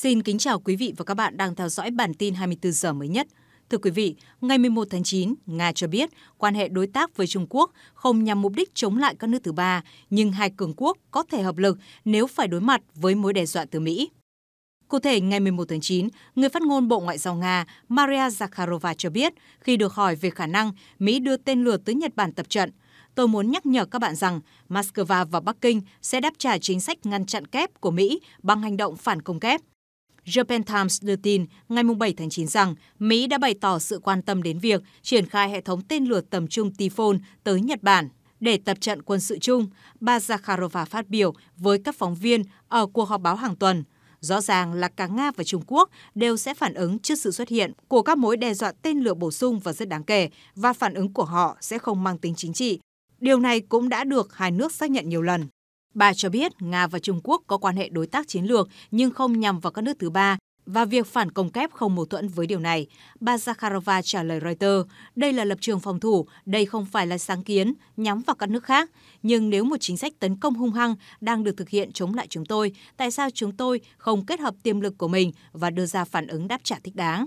Xin kính chào quý vị và các bạn đang theo dõi bản tin 24 giờ mới nhất. Thưa quý vị, ngày 11 tháng 9, Nga cho biết quan hệ đối tác với Trung Quốc không nhằm mục đích chống lại các nước thứ ba, nhưng hai cường quốc có thể hợp lực nếu phải đối mặt với mối đe dọa từ Mỹ. Cụ thể, ngày 11 tháng 9, người phát ngôn Bộ Ngoại giao Nga Maria Zakharova cho biết khi được hỏi về khả năng Mỹ đưa tên lửa tới Nhật Bản tập trận, tôi muốn nhắc nhở các bạn rằng Moscow và Bắc Kinh sẽ đáp trả chính sách ngăn chặn kép của Mỹ bằng hành động phản công kép. Japan Times đưa tin ngày 7 tháng 9 rằng Mỹ đã bày tỏ sự quan tâm đến việc triển khai hệ thống tên lửa tầm trung Tifon tới Nhật Bản để tập trận quân sự chung, bà Zakharova phát biểu với các phóng viên ở cuộc họp báo hàng tuần. Rõ ràng là cả Nga và Trung Quốc đều sẽ phản ứng trước sự xuất hiện của các mối đe dọa tên lửa bổ sung và rất đáng kể, và phản ứng của họ sẽ không mang tính chính trị. Điều này cũng đã được hai nước xác nhận nhiều lần. Bà cho biết Nga và Trung Quốc có quan hệ đối tác chiến lược nhưng không nhằm vào các nước thứ ba và việc phản công kép không mâu thuẫn với điều này. Bà Zakharova trả lời Reuters, đây là lập trường phòng thủ, đây không phải là sáng kiến nhắm vào các nước khác. Nhưng nếu một chính sách tấn công hung hăng đang được thực hiện chống lại chúng tôi, tại sao chúng tôi không kết hợp tiềm lực của mình và đưa ra phản ứng đáp trả thích đáng?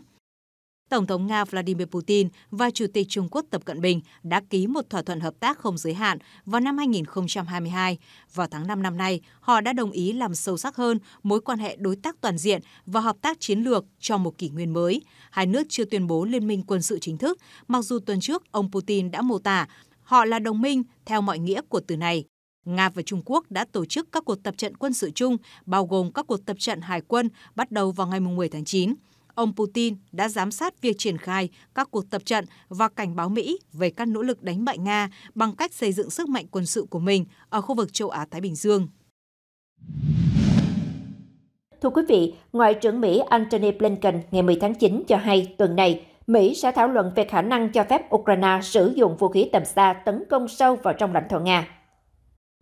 Tổng thống Nga Vladimir Putin và Chủ tịch Trung Quốc Tập Cận Bình đã ký một thỏa thuận hợp tác không giới hạn vào năm 2022. Vào tháng 5 năm nay, họ đã đồng ý làm sâu sắc hơn mối quan hệ đối tác toàn diện và hợp tác chiến lược cho một kỷ nguyên mới. Hai nước chưa tuyên bố liên minh quân sự chính thức, mặc dù tuần trước ông Putin đã mô tả họ là đồng minh theo mọi nghĩa của từ này. Nga và Trung Quốc đã tổ chức các cuộc tập trận quân sự chung, bao gồm các cuộc tập trận hải quân bắt đầu vào ngày 10 tháng 9 ông Putin đã giám sát việc triển khai các cuộc tập trận và cảnh báo Mỹ về các nỗ lực đánh bại Nga bằng cách xây dựng sức mạnh quân sự của mình ở khu vực châu Á-Thái Bình Dương. Thưa quý vị, Ngoại trưởng Mỹ Antony Blinken ngày 10 tháng 9 cho hay tuần này, Mỹ sẽ thảo luận về khả năng cho phép Ukraine sử dụng vũ khí tầm xa tấn công sâu vào trong lãnh thổ Nga.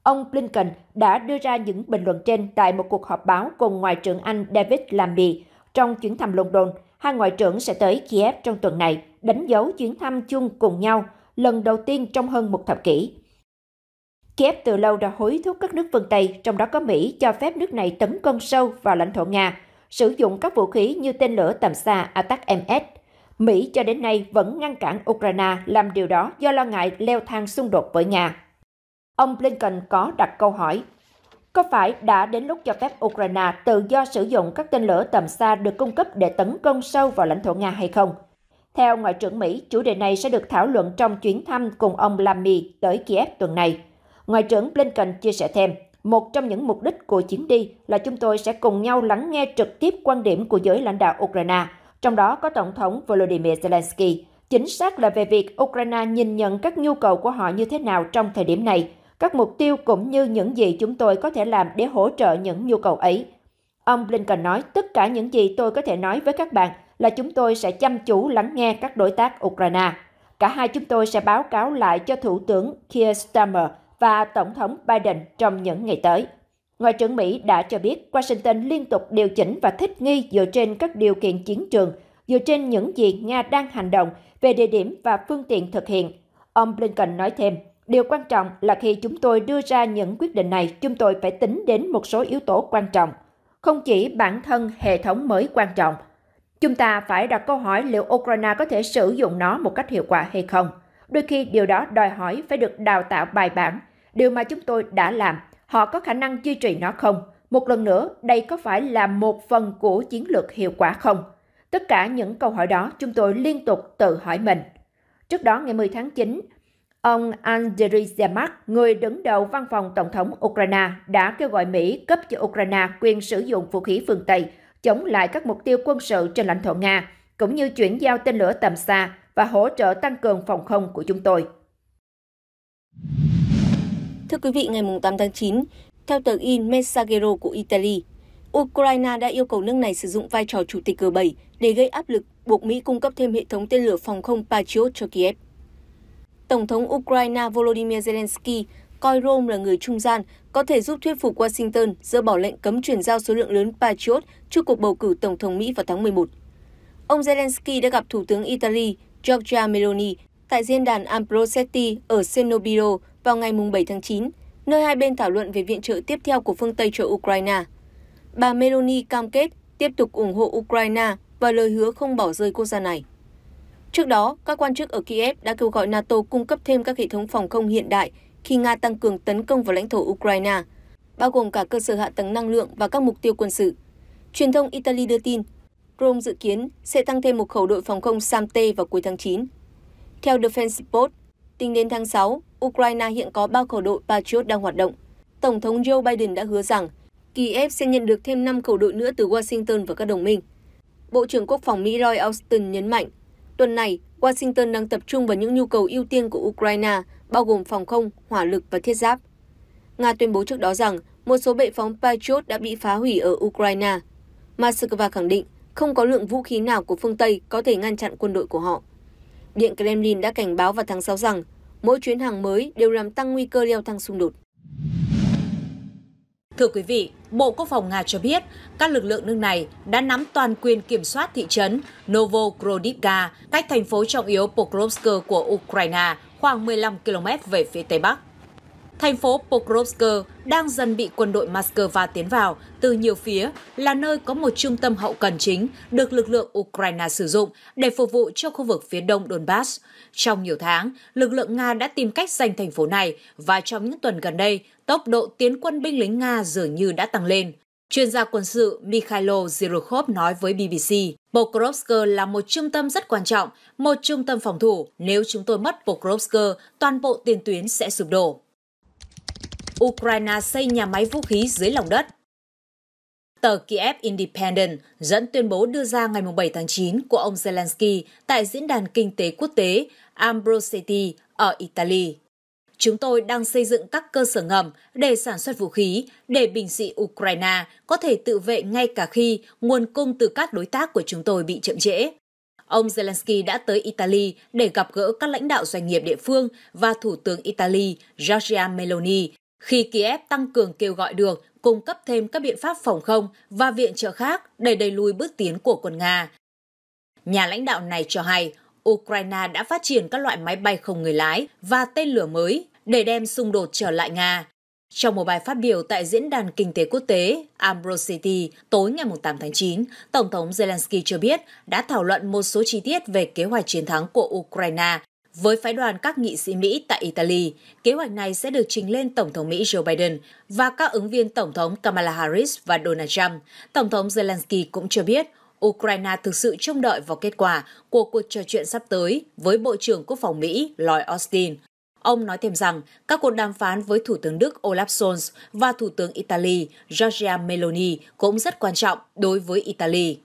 Ông Blinken đã đưa ra những bình luận trên tại một cuộc họp báo cùng Ngoại trưởng Anh David Lammy trong chuyến thăm London, hai ngoại trưởng sẽ tới Kiev trong tuần này, đánh dấu chuyến thăm chung cùng nhau lần đầu tiên trong hơn một thập kỷ. Kiev từ lâu đã hối thúc các nước phương Tây, trong đó có Mỹ, cho phép nước này tấn công sâu vào lãnh thổ Nga, sử dụng các vũ khí như tên lửa tầm xa Attack-MS. Mỹ cho đến nay vẫn ngăn cản Ukraine làm điều đó do lo ngại leo thang xung đột với Nga. Ông Blinken có đặt câu hỏi có phải đã đến lúc cho phép Ukraine tự do sử dụng các tên lửa tầm xa được cung cấp để tấn công sâu vào lãnh thổ Nga hay không? Theo Ngoại trưởng Mỹ, chủ đề này sẽ được thảo luận trong chuyến thăm cùng ông Lamy tới Kiev tuần này. Ngoại trưởng Blinken chia sẻ thêm, một trong những mục đích của chuyến đi là chúng tôi sẽ cùng nhau lắng nghe trực tiếp quan điểm của giới lãnh đạo Ukraine, trong đó có Tổng thống Volodymyr Zelensky. Chính xác là về việc Ukraine nhìn nhận các nhu cầu của họ như thế nào trong thời điểm này các mục tiêu cũng như những gì chúng tôi có thể làm để hỗ trợ những nhu cầu ấy. Ông Blinken nói, tất cả những gì tôi có thể nói với các bạn là chúng tôi sẽ chăm chú lắng nghe các đối tác Ukraine. Cả hai chúng tôi sẽ báo cáo lại cho Thủ tướng Keir Starmer và Tổng thống Biden trong những ngày tới. Ngoại trưởng Mỹ đã cho biết Washington liên tục điều chỉnh và thích nghi dựa trên các điều kiện chiến trường, dựa trên những gì Nga đang hành động về địa điểm và phương tiện thực hiện. Ông Blinken nói thêm, Điều quan trọng là khi chúng tôi đưa ra những quyết định này, chúng tôi phải tính đến một số yếu tố quan trọng. Không chỉ bản thân hệ thống mới quan trọng, chúng ta phải đặt câu hỏi liệu Ukraine có thể sử dụng nó một cách hiệu quả hay không. Đôi khi điều đó đòi hỏi phải được đào tạo bài bản, điều mà chúng tôi đã làm, họ có khả năng duy trì nó không? Một lần nữa, đây có phải là một phần của chiến lược hiệu quả không? Tất cả những câu hỏi đó chúng tôi liên tục tự hỏi mình. Trước đó ngày 10 tháng 9, Ông Andriy Yermak, người đứng đầu văn phòng Tổng thống Ukraine, đã kêu gọi Mỹ cấp cho Ukraine quyền sử dụng vũ khí phương Tây chống lại các mục tiêu quân sự trên lãnh thổ Nga, cũng như chuyển giao tên lửa tầm xa và hỗ trợ tăng cường phòng không của chúng tôi. Thưa quý vị, ngày 8 tháng 9, theo tờ in Messaggero của Italy, Ukraine đã yêu cầu nước này sử dụng vai trò chủ tịch G7 để gây áp lực buộc Mỹ cung cấp thêm hệ thống tên lửa phòng không Patriot cho Kiev. Tổng thống Ukraine Volodymyr Zelensky coi Rome là người trung gian có thể giúp thuyết phục Washington dỡ bỏ lệnh cấm chuyển giao số lượng lớn Patriot trước cuộc bầu cử Tổng thống Mỹ vào tháng 11. Ông Zelensky đã gặp Thủ tướng Italy Giorgia Meloni tại diễn đàn Ambrosetti ở Senobilo vào ngày 7 tháng 9, nơi hai bên thảo luận về viện trợ tiếp theo của phương Tây cho Ukraine. Bà Meloni cam kết tiếp tục ủng hộ Ukraine và lời hứa không bỏ rơi quốc gia này. Trước đó, các quan chức ở Kiev đã kêu gọi NATO cung cấp thêm các hệ thống phòng không hiện đại khi Nga tăng cường tấn công vào lãnh thổ Ukraine, bao gồm cả cơ sở hạ tầng năng lượng và các mục tiêu quân sự. Truyền thông Italy đưa tin, Rome dự kiến sẽ tăng thêm một khẩu đội phòng không SAMTE vào cuối tháng 9. Theo Defense Post, tính đến tháng 6, Ukraine hiện có 3 khẩu đội Patriot đang hoạt động. Tổng thống Joe Biden đã hứa rằng Kiev sẽ nhận được thêm 5 khẩu đội nữa từ Washington và các đồng minh. Bộ trưởng Quốc phòng Mỹ Roy Austin nhấn mạnh tuần này washington đang tập trung vào những nhu cầu ưu tiên của ukraine bao gồm phòng không hỏa lực và thiết giáp nga tuyên bố trước đó rằng một số bệ phóng patriot đã bị phá hủy ở ukraine moscow khẳng định không có lượng vũ khí nào của phương tây có thể ngăn chặn quân đội của họ điện kremlin đã cảnh báo vào tháng 6 rằng mỗi chuyến hàng mới đều làm tăng nguy cơ leo thang xung đột Thưa quý vị, Bộ Quốc phòng Nga cho biết các lực lượng nước này đã nắm toàn quyền kiểm soát thị trấn Novogrodivka, cách thành phố trọng yếu Pokrovsk của Ukraine khoảng 15 km về phía Tây Bắc. Thành phố Pokrovsk đang dần bị quân đội Moscow tiến vào từ nhiều phía là nơi có một trung tâm hậu cần chính được lực lượng Ukraine sử dụng để phục vụ cho khu vực phía đông Donbass. Trong nhiều tháng, lực lượng Nga đã tìm cách giành thành phố này và trong những tuần gần đây, tốc độ tiến quân binh lính Nga dường như đã tăng lên. Chuyên gia quân sự Mikhailo Zhirukhov nói với BBC, Pokrovsk là một trung tâm rất quan trọng, một trung tâm phòng thủ. Nếu chúng tôi mất Pokrovsk, toàn bộ tiền tuyến sẽ sụp đổ. Ukraine xây nhà máy vũ khí dưới lòng đất. Tờ Kiev Independent dẫn tuyên bố đưa ra ngày 7 tháng 9 của ông Zelensky tại Diễn đàn Kinh tế Quốc tế Ambrosetti ở Italy. Chúng tôi đang xây dựng các cơ sở ngầm để sản xuất vũ khí để bình dị Ukraine có thể tự vệ ngay cả khi nguồn cung từ các đối tác của chúng tôi bị chậm trễ. Ông Zelensky đã tới Italy để gặp gỡ các lãnh đạo doanh nghiệp địa phương và Thủ tướng Italy Giorgia Meloni khi Kiev tăng cường kêu gọi được cung cấp thêm các biện pháp phòng không và viện trợ khác để đẩy lùi bước tiến của quân Nga. Nhà lãnh đạo này cho hay Ukraine đã phát triển các loại máy bay không người lái và tên lửa mới để đem xung đột trở lại Nga. Trong một bài phát biểu tại Diễn đàn Kinh tế Quốc tế Ambrosity tối ngày 8 tháng 9, Tổng thống Zelensky cho biết đã thảo luận một số chi tiết về kế hoạch chiến thắng của Ukraine với phái đoàn các nghị sĩ Mỹ tại Italy, kế hoạch này sẽ được trình lên Tổng thống Mỹ Joe Biden và các ứng viên Tổng thống Kamala Harris và Donald Trump. Tổng thống Zelensky cũng cho biết Ukraine thực sự trông đợi vào kết quả của cuộc trò chuyện sắp tới với Bộ trưởng Quốc phòng Mỹ Lloyd Austin. Ông nói thêm rằng các cuộc đàm phán với Thủ tướng Đức Olaf Scholz và Thủ tướng Italy Giorgia Meloni cũng rất quan trọng đối với Italy.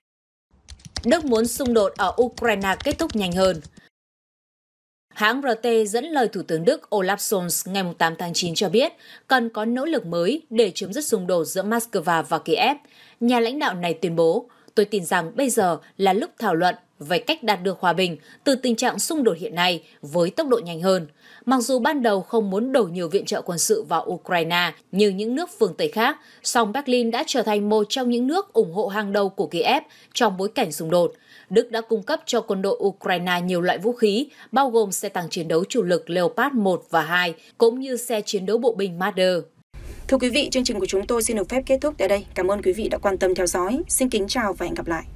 Đức muốn xung đột ở Ukraine kết thúc nhanh hơn. Hãng RT dẫn lời Thủ tướng Đức Olaf Scholz ngày 8 tháng 9 cho biết cần có nỗ lực mới để chấm dứt xung đột giữa Moscow và Kiev. Nhà lãnh đạo này tuyên bố, tôi tin rằng bây giờ là lúc thảo luận về cách đạt được hòa bình từ tình trạng xung đột hiện nay với tốc độ nhanh hơn. Mặc dù ban đầu không muốn đổ nhiều viện trợ quân sự vào Ukraine như những nước phương Tây khác, song Berlin đã trở thành một trong những nước ủng hộ hàng đầu của Kiev trong bối cảnh xung đột. Đức đã cung cấp cho quân đội Ukraine nhiều loại vũ khí, bao gồm xe tăng chiến đấu chủ lực Leopard 1 và 2, cũng như xe chiến đấu bộ binh Marder. Thưa quý vị, chương trình của chúng tôi xin được phép kết thúc tại đây. Cảm ơn quý vị đã quan tâm theo dõi. Xin kính chào và hẹn gặp lại.